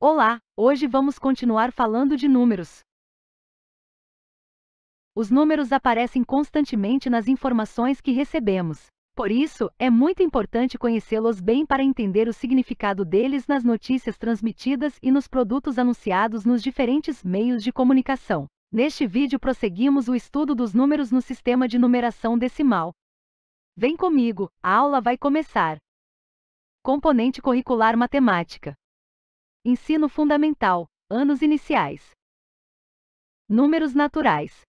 Olá, hoje vamos continuar falando de números. Os números aparecem constantemente nas informações que recebemos. Por isso, é muito importante conhecê-los bem para entender o significado deles nas notícias transmitidas e nos produtos anunciados nos diferentes meios de comunicação. Neste vídeo prosseguimos o estudo dos números no sistema de numeração decimal. Vem comigo, a aula vai começar. Componente curricular matemática. Ensino Fundamental, Anos Iniciais. Números naturais.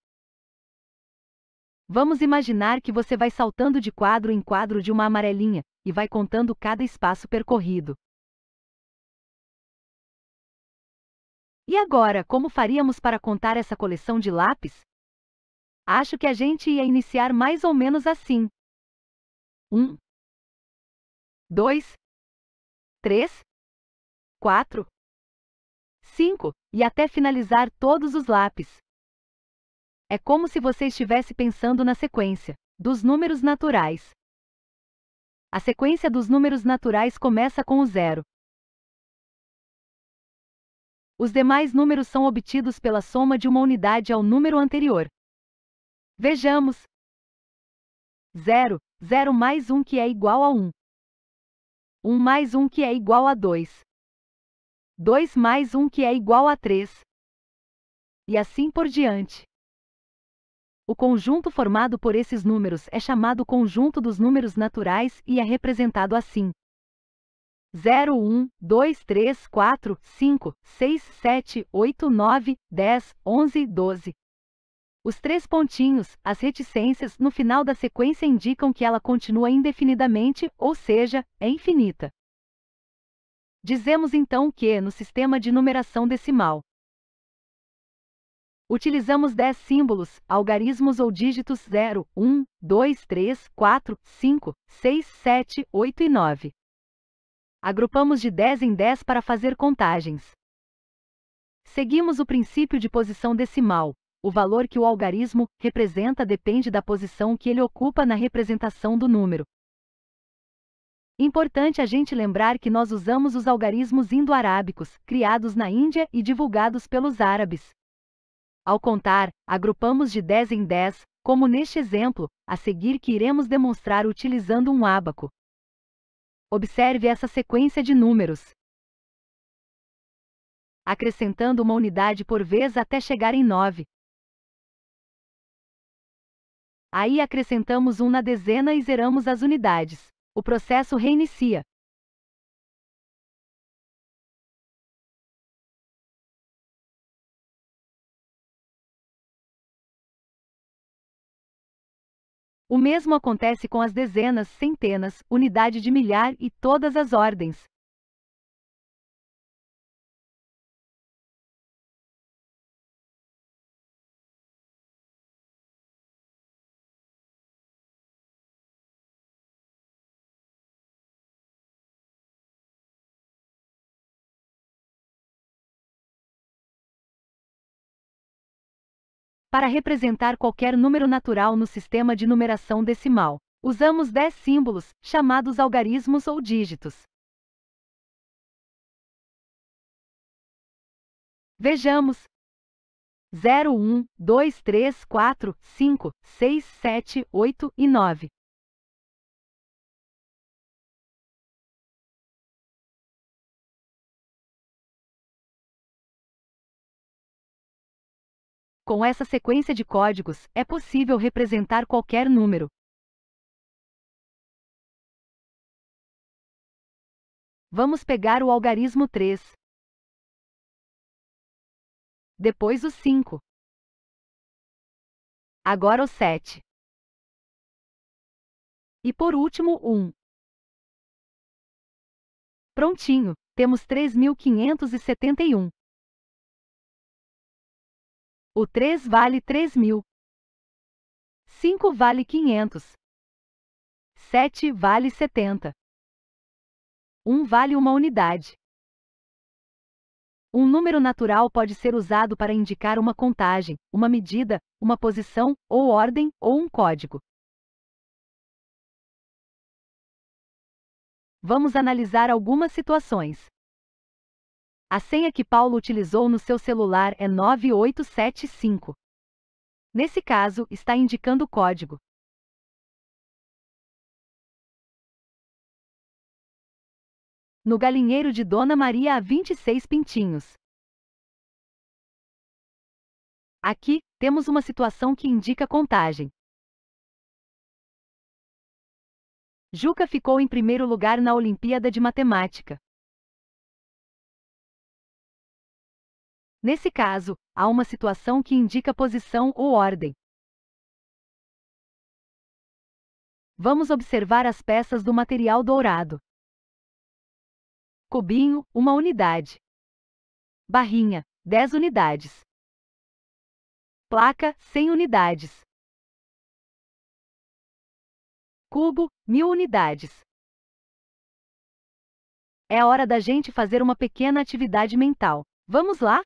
Vamos imaginar que você vai saltando de quadro em quadro de uma amarelinha e vai contando cada espaço percorrido. E agora, como faríamos para contar essa coleção de lápis? Acho que a gente ia iniciar mais ou menos assim. 1 2 3 4, 5, e até finalizar todos os lápis. É como se você estivesse pensando na sequência dos números naturais. A sequência dos números naturais começa com o zero. Os demais números são obtidos pela soma de uma unidade ao número anterior. Vejamos. 0, 0 mais 1 que é igual a 1. 1 mais 1 que é igual a 2. 2 mais 1 que é igual a 3. E assim por diante. O conjunto formado por esses números é chamado conjunto dos números naturais e é representado assim. 0, 1, 2, 3, 4, 5, 6, 7, 8, 9, 10, 11, 12. Os três pontinhos, as reticências, no final da sequência indicam que ela continua indefinidamente, ou seja, é infinita. Dizemos então que, no sistema de numeração decimal, utilizamos 10 símbolos, algarismos ou dígitos 0, 1, 2, 3, 4, 5, 6, 7, 8 e 9. Agrupamos de 10 em 10 para fazer contagens. Seguimos o princípio de posição decimal. O valor que o algarismo representa depende da posição que ele ocupa na representação do número, Importante a gente lembrar que nós usamos os algarismos indo-arábicos, criados na Índia e divulgados pelos árabes. Ao contar, agrupamos de 10 em 10, como neste exemplo, a seguir que iremos demonstrar utilizando um ábaco. Observe essa sequência de números. Acrescentando uma unidade por vez até chegar em 9. Aí acrescentamos um na dezena e zeramos as unidades. O processo reinicia. O mesmo acontece com as dezenas, centenas, unidade de milhar e todas as ordens. Para representar qualquer número natural no sistema de numeração decimal, usamos 10 símbolos, chamados algarismos ou dígitos. Vejamos. 0, 1, 2, 3, 4, 5, 6, 7, 8 e 9. Com essa sequência de códigos, é possível representar qualquer número. Vamos pegar o algarismo 3. Depois o 5. Agora o 7. E por último, 1. Prontinho, temos 3.571. O 3 vale 3.000. 5 vale 500. 7 vale 70. 1 vale uma unidade. Um número natural pode ser usado para indicar uma contagem, uma medida, uma posição, ou ordem, ou um código. Vamos analisar algumas situações. A senha que Paulo utilizou no seu celular é 9875. Nesse caso, está indicando o código. No galinheiro de Dona Maria há 26 pintinhos. Aqui, temos uma situação que indica contagem. Juca ficou em primeiro lugar na Olimpíada de Matemática. Nesse caso, há uma situação que indica posição ou ordem. Vamos observar as peças do material dourado. Cubinho, uma unidade. Barrinha, 10 unidades. Placa, 100 unidades. Cubo, 1000 unidades. É hora da gente fazer uma pequena atividade mental. Vamos lá?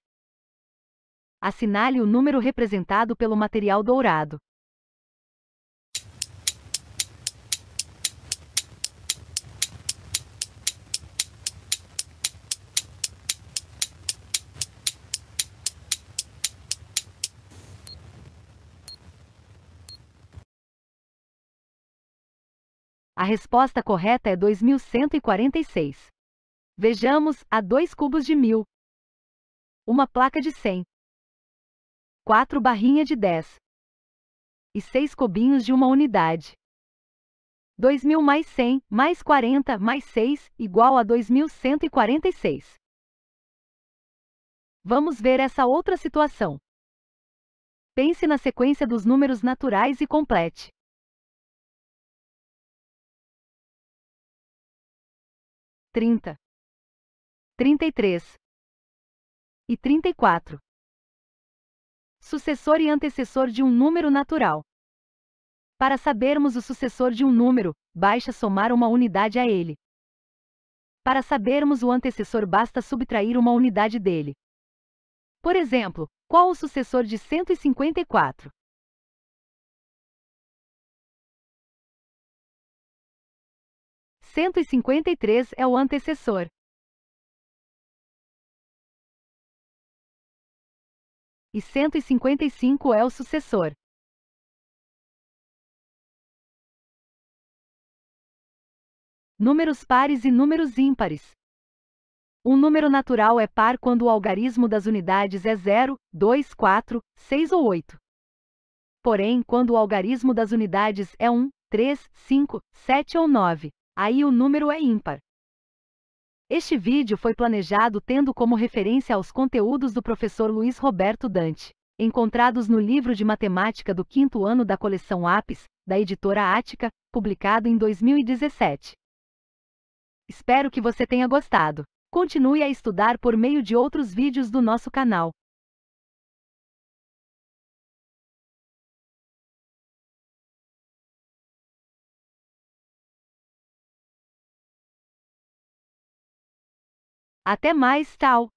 Assinale o número representado pelo material dourado. A resposta correta é 2146. Vejamos, há dois cubos de mil. Uma placa de 100. 4 barrinha de 10 e 6 cobinhos de uma unidade. 2.000 mais 100, mais 40, mais 6, igual a 2.146. Vamos ver essa outra situação. Pense na sequência dos números naturais e complete. Trinta, trinta e três e trinta e quatro sucessor e antecessor de um número natural. Para sabermos o sucessor de um número, basta somar uma unidade a ele. Para sabermos o antecessor, basta subtrair uma unidade dele. Por exemplo, qual o sucessor de 154? Cento e cinquenta e três é o antecessor. e 155 é o sucessor. Números pares e números ímpares. Um número natural é par quando o algarismo das unidades é 0, 2, 4, 6 ou 8. Porém, quando o algarismo das unidades é 1, 3, 5, 7 ou 9, aí o número é ímpar. Este vídeo foi planejado tendo como referência aos conteúdos do professor Luiz Roberto Dante, encontrados no livro de matemática do quinto ano da coleção APES, da editora Ática, publicado em 2017. Espero que você tenha gostado. Continue a estudar por meio de outros vídeos do nosso canal. Até mais, tal!